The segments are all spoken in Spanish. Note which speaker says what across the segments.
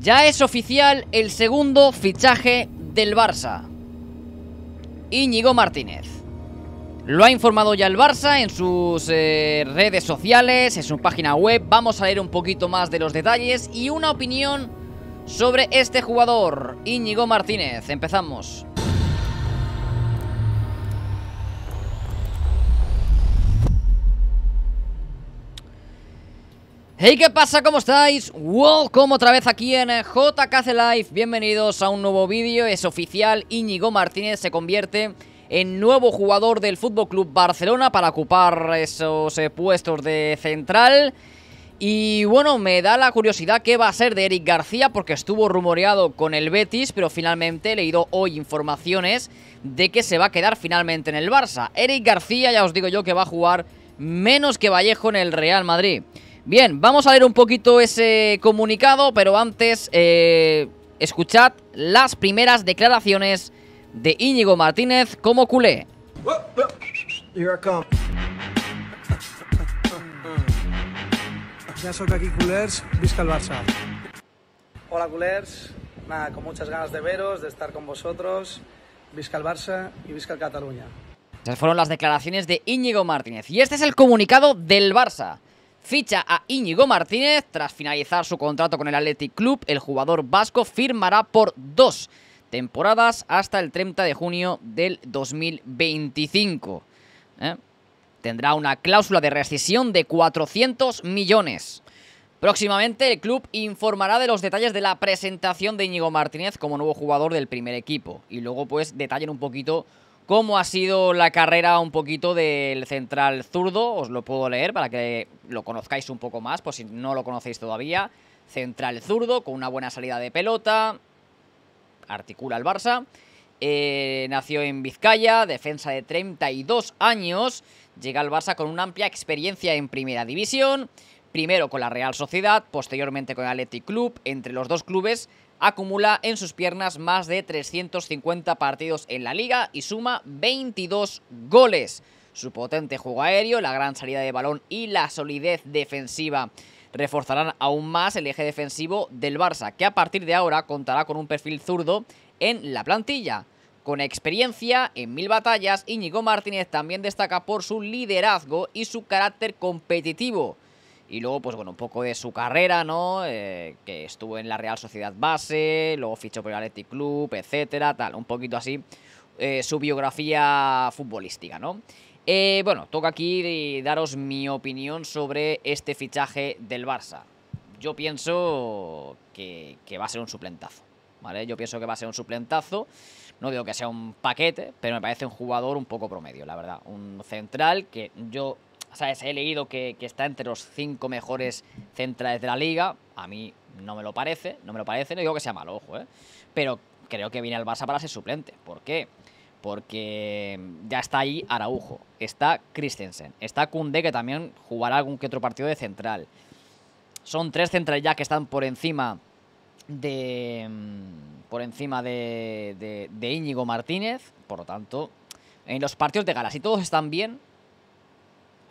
Speaker 1: Ya es oficial el segundo fichaje del Barça. Íñigo Martínez. Lo ha informado ya el Barça en sus eh, redes sociales, en su página web. Vamos a leer un poquito más de los detalles y una opinión sobre este jugador, Íñigo Martínez. Empezamos. Hey, ¿qué pasa? ¿Cómo estáis? Welcome otra vez aquí en eh, JKC Live. Bienvenidos a un nuevo vídeo. Es oficial, Íñigo Martínez se convierte en nuevo jugador del FC Barcelona para ocupar esos eh, puestos de central. Y bueno, me da la curiosidad qué va a ser de Eric García porque estuvo rumoreado con el Betis, pero finalmente he leído hoy informaciones de que se va a quedar finalmente en el Barça. Eric García, ya os digo yo que va a jugar menos que Vallejo en el Real Madrid. Bien, vamos a leer un poquito ese comunicado, pero antes eh, escuchad las primeras declaraciones de Íñigo Martínez como culé. Ya soy aquí, culers, visca el Barça. Hola, culers. Nada, con muchas ganas de veros, de estar con vosotros. Visca el Barça y visca el Cataluña. Esas fueron las declaraciones de Íñigo Martínez. Y este es el comunicado del Barça ficha a Íñigo Martínez. Tras finalizar su contrato con el Athletic Club, el jugador vasco firmará por dos temporadas hasta el 30 de junio del 2025. ¿eh? Tendrá una cláusula de rescisión de 400 millones. Próximamente el club informará de los detalles de la presentación de Íñigo Martínez como nuevo jugador del primer equipo y luego pues detallen un poquito cómo ha sido la carrera un poquito del central zurdo. Os lo puedo leer para que lo conozcáis un poco más, por si no lo conocéis todavía. Central zurdo, con una buena salida de pelota, articula el Barça. Eh, nació en Vizcaya, defensa de 32 años, llega al Barça con una amplia experiencia en primera división, primero con la Real Sociedad, posteriormente con el Athletic Club. Entre los dos clubes acumula en sus piernas más de 350 partidos en la liga y suma 22 goles. Su potente juego aéreo, la gran salida de balón y la solidez defensiva reforzarán aún más el eje defensivo del Barça, que a partir de ahora contará con un perfil zurdo en la plantilla. Con experiencia en mil batallas, Íñigo Martínez también destaca por su liderazgo y su carácter competitivo. Y luego, pues bueno, un poco de su carrera, ¿no? Eh, que estuvo en la Real Sociedad Base, luego fichó por el Athletic Club, etcétera, tal. Un poquito así eh, su biografía futbolística, ¿no? Eh, bueno, toca aquí daros mi opinión sobre este fichaje del Barça. Yo pienso que, que va a ser un suplentazo, ¿vale? Yo pienso que va a ser un suplentazo. No digo que sea un paquete, pero me parece un jugador un poco promedio, la verdad. Un central que yo He leído que, está entre los cinco mejores centrales de la liga. A mí no me lo parece, no me lo parece. No digo que sea malo, ojo, ¿eh? Pero creo que viene al Barça para ser suplente. ¿Por qué? Porque ya está ahí Araujo, está Christensen, está Kunde, que también jugará algún que otro partido de central. Son tres centrales ya que están por encima de. Mm, por encima de, de, de Íñigo Martínez. Por lo tanto, en los partidos de gala, si todos están bien,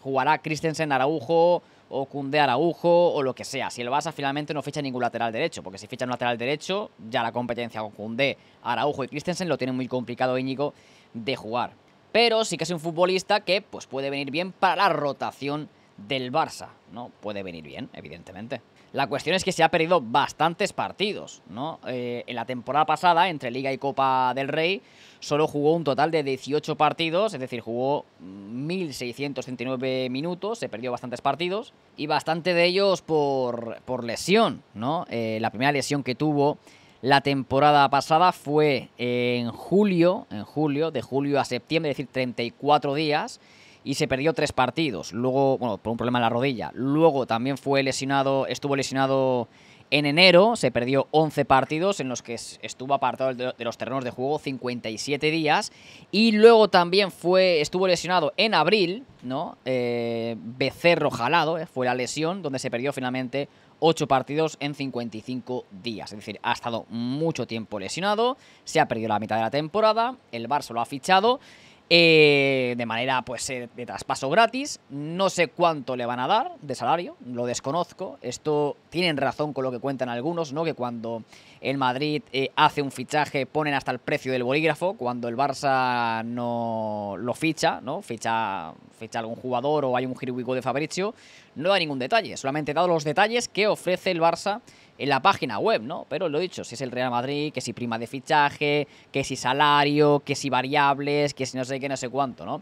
Speaker 1: jugará Christensen Araujo o Cunde Araujo o lo que sea. Si el Barça finalmente no ficha ningún lateral derecho, porque si ficha un lateral derecho, ya la competencia con Cunde, Araujo y Christensen lo tiene muy complicado Íñigo de jugar. Pero sí que es un futbolista que pues, puede venir bien para la rotación del Barça, ¿no? Puede venir bien, evidentemente. La cuestión es que se ha perdido bastantes partidos, ¿no? Eh, en la temporada pasada, entre Liga y Copa del Rey, solo jugó un total de 18 partidos, es decir, jugó 1.639 minutos, se perdió bastantes partidos y bastante de ellos por, lesión, ¿no? Eh, la primera lesión que tuvo la temporada pasada fue en julio, en julio, de julio a septiembre, es decir, 34 días y se perdió tres partidos. Luego, bueno, por un problema en la rodilla. Luego también fue lesionado, estuvo lesionado en enero, se perdió 11 partidos en los que estuvo apartado de los terrenos de juego 57 días. Y luego también fue, estuvo lesionado en abril, ¿no? Eh, becerro jalado, eh, fue la lesión, donde se perdió finalmente 8 partidos en 55 días. Es decir, ha estado mucho tiempo lesionado, se ha perdido la mitad de la temporada, el Barça lo ha fichado eh, de manera pues eh, de traspaso gratis. No sé cuánto le van a dar de salario, lo desconozco. Esto tienen razón con lo que cuentan algunos, ¿no? Que cuando el Madrid eh, hace un fichaje ponen hasta el precio del bolígrafo, cuando el Barça no lo ficha, ¿no? Ficha, ficha algún jugador o hay un giro de Fabricio no da ningún detalle, solamente da los detalles que ofrece el Barça en la página web, ¿no? Pero lo he dicho, si es el Real Madrid, que si prima de fichaje, que si salario, que si variables, que si no sé qué, no sé cuánto, ¿no?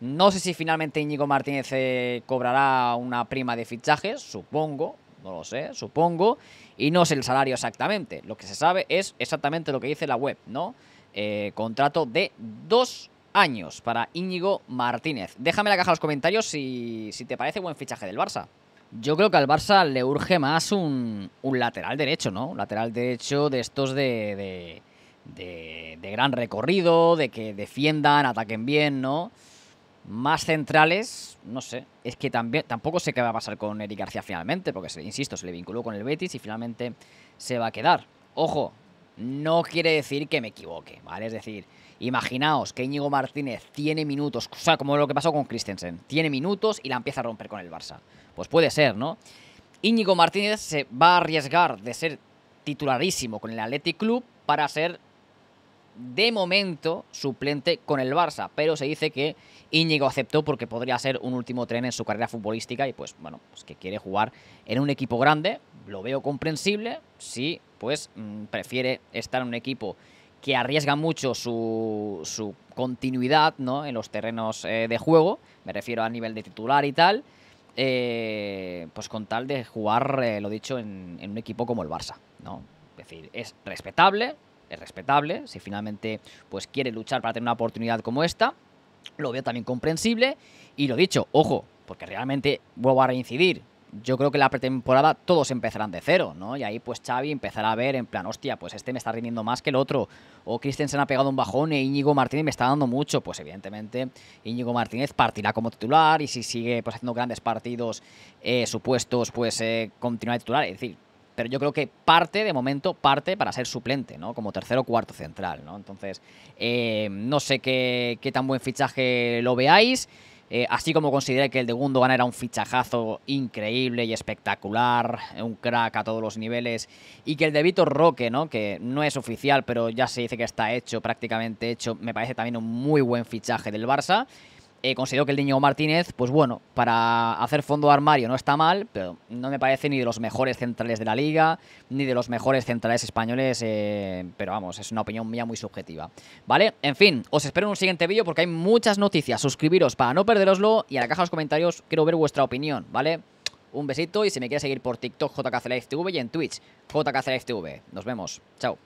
Speaker 1: No sé si finalmente Íñigo Martínez eh, cobrará una prima de fichaje, supongo, no lo sé, supongo, y no sé el salario exactamente. Lo que se sabe es exactamente lo que dice la web, ¿no? Eh, contrato de dos años para Íñigo Martínez. Déjame en la caja los comentarios si, si te parece buen fichaje del Barça. Yo creo que al Barça le urge más un, lateral derecho, ¿no? Un lateral derecho de estos de, de, de, gran recorrido, de que defiendan, ataquen bien, ¿no? Más centrales, no sé. Es que también, tampoco sé qué va a pasar con Eric García finalmente, porque, insisto, se le vinculó con el Betis y finalmente se va a quedar. Ojo, no quiere decir que me equivoque, ¿vale? Es decir, imaginaos que Íñigo Martínez tiene minutos, o sea, como lo que pasó con Christensen, tiene minutos y la empieza a romper con el Barça. Pues puede ser, ¿no? Íñigo Martínez se va a arriesgar de ser titularísimo con el Athletic Club para ser de momento suplente con el Barça, pero se dice que Íñigo aceptó porque podría ser un último tren en su carrera futbolística y pues bueno, pues que quiere jugar en un equipo grande, lo veo comprensible, sí, pues mm, prefiere estar en un equipo que arriesga mucho su, continuidad ¿no? en los terrenos eh, de juego, me refiero a nivel de titular y tal, eh, pues con tal de jugar, eh, lo dicho, en, un equipo como el Barça. ¿no? Es decir, es respetable, es respetable, si finalmente pues quiere luchar para tener una oportunidad como esta, lo veo también comprensible y lo dicho, ojo, porque realmente vuelvo a reincidir. Yo creo que la pretemporada todos empezarán de cero, ¿no? Y ahí pues Xavi empezará a ver en plan, hostia, pues este me está rindiendo más que el otro. O Christensen ha pegado un bajón e Íñigo Martínez me está dando mucho. Pues evidentemente Íñigo Martínez partirá como titular y si sigue pues, haciendo grandes partidos eh, supuestos pues eh, de titular. Es decir, pero yo creo que parte, de momento, parte para ser suplente, ¿no? Como tercero o cuarto central, ¿no? Entonces, eh, no sé qué, tan buen fichaje lo veáis. Eh, así como consideré que el de Gundogan era un fichajazo increíble y espectacular, un crack a todos los niveles, y que el de Vitor Roque, ¿no? que no es oficial, pero ya se dice que está hecho, prácticamente hecho, me parece también un muy buen fichaje del Barça. Eh, considero que el niño Martínez, pues bueno, para hacer fondo armario no está mal, pero no me parece ni de los mejores centrales de la liga, ni de los mejores centrales españoles, eh, pero vamos, es una opinión mía muy subjetiva. ¿Vale? En fin, os espero en un siguiente vídeo porque hay muchas noticias. Suscribiros para no perderoslo y a la caja de los comentarios quiero ver vuestra opinión, ¿vale? Un besito y si me quieres seguir por TikTok, JKC y en Twitch, JKC Nos vemos. Chao.